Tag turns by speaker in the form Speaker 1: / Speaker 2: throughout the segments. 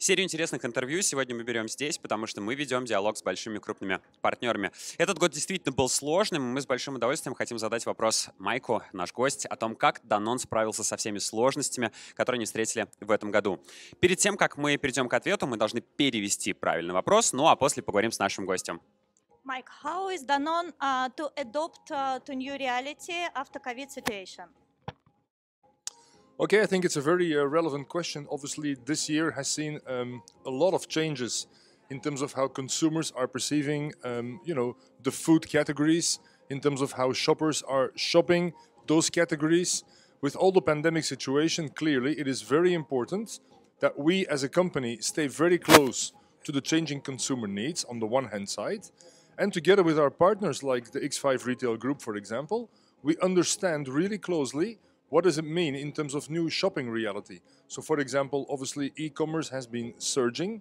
Speaker 1: Серию интересных интервью сегодня мы берем здесь, потому что мы ведем диалог с большими крупными партнерами. Этот год действительно был сложным, мы с большим удовольствием хотим задать вопрос Майку, наш гость, о том, как Данон справился со всеми сложностями, которые они встретили в этом году. Перед тем, как мы перейдем к ответу, мы должны перевести правильный вопрос, ну а после поговорим с нашим гостем.
Speaker 2: Майк, how is Danone uh, а, to adopt uh, to new reality after COVID situation?
Speaker 3: Okay, I think it's a very uh, relevant question. Obviously, this year has seen um, a lot of changes in terms of how consumers are perceiving, um, you know, the food categories, in terms of how shoppers are shopping those categories. With all the pandemic situation, clearly, it is very important that we as a company stay very close to the changing consumer needs on the one hand side, and together with our partners like the X5 Retail Group, for example, we understand really closely what does it mean in terms of new shopping reality? So, for example, obviously e-commerce has been surging.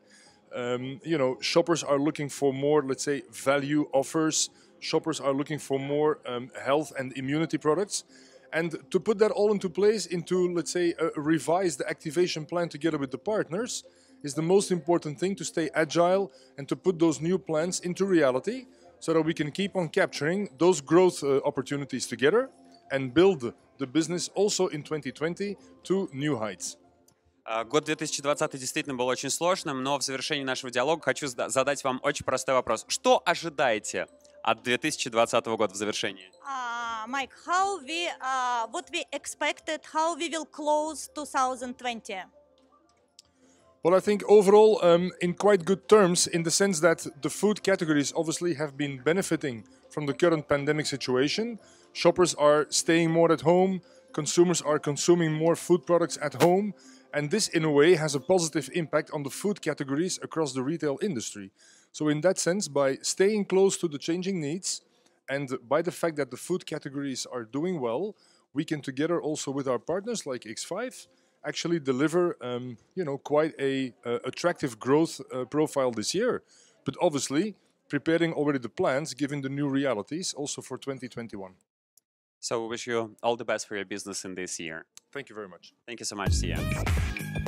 Speaker 3: Um, you know, shoppers are looking for more, let's say, value offers. Shoppers are looking for more um, health and immunity products. And to put that all into place, into let's say a revised activation plan together with the partners, is the most important thing to stay agile and to put those new plans into reality so that we can keep on capturing those growth uh, opportunities together and build the business also in 2020 to new heights. А, год 2020
Speaker 1: действительно был очень сложным, но в завершении нашего диалога хочу задать вам очень простой вопрос. Что ожидаете от 2020 года в завершении?
Speaker 2: А, Майк, uh, how we, uh, what we expected, how we will close 2020?
Speaker 3: Well, I think overall um, in quite good terms in the sense that the food categories obviously have been benefiting from the current pandemic situation. Shoppers are staying more at home, consumers are consuming more food products at home, and this in a way has a positive impact on the food categories across the retail industry. So in that sense, by staying close to the changing needs and by the fact that the food categories are doing well, we can together also with our partners like X5 actually deliver, um, you know, quite a uh, attractive growth uh, profile this year. But obviously, preparing already the plans given the new realities also for 2021.
Speaker 1: So we wish you all the best for your business in this year. Thank you very much. Thank you so much, you.